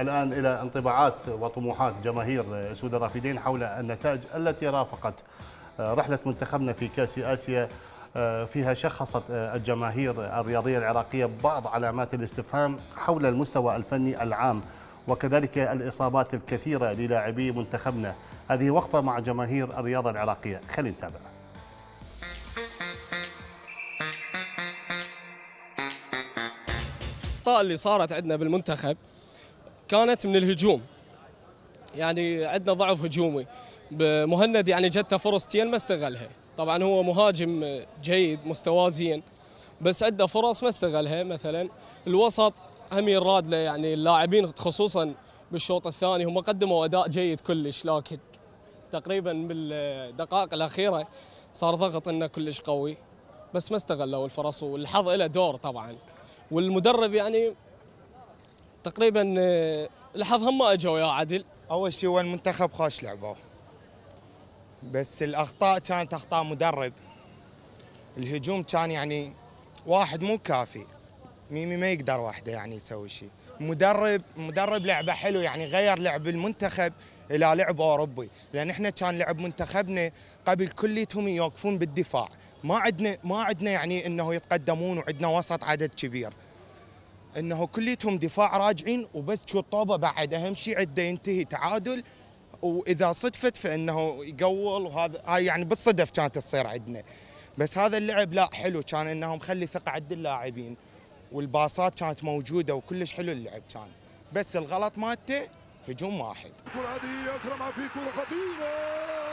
الآن إلى انطباعات وطموحات جماهير سود الرافدين حول النتائج التي رافقت رحلة منتخبنا في كأس آسيا فيها شخصت الجماهير الرياضية العراقية بعض علامات الاستفهام حول المستوى الفني العام وكذلك الإصابات الكثيرة للاعبي منتخبنا هذه وقفة مع جماهير الرياضة العراقية خلينا نتابع الأخطاء اللي صارت عندنا بالمنتخب كانت من الهجوم يعني عندنا ضعف هجومي مهند يعني جته فرصتين ما استغلها طبعا هو مهاجم جيد مستواه زين بس عنده فرص ما استغلها مثلا الوسط امير رادله يعني اللاعبين خصوصا بالشوط الثاني هم قدموا اداء جيد كلش لكن تقريبا بالدقائق الاخيره صار ضغط انه كلش قوي بس ما استغلوا الفرص والحظ له دور طبعا والمدرب يعني تقريبا آه، لحظهم ما اجوا يا عدل اول شيء هو المنتخب خوش لعبوا بس الاخطاء كانت اخطاء مدرب الهجوم كان يعني واحد مو كافي ميمي ما يقدر واحده يعني يسوي شيء مدرب مدرب لعبه حلو يعني غير لعب المنتخب الى لعب اوروبي لان احنا كان لعب منتخبنا قبل كليتهم يوقفون بالدفاع ما عندنا ما عندنا يعني انه يتقدمون وعندنا وسط عدد كبير انه كليتهم دفاع راجعين وبس شو الطوبه بعد اهم شيء عنده ينتهي تعادل واذا صدفت فانه يقول وهذا يعني بالصدف كانت تصير عندنا بس هذا اللعب لا حلو كان انه مخلي ثقه عند اللاعبين والباصات كانت موجوده وكلش حلو اللعب كان بس الغلط مالته هجوم واحد هذه اكرمها في كره خطيره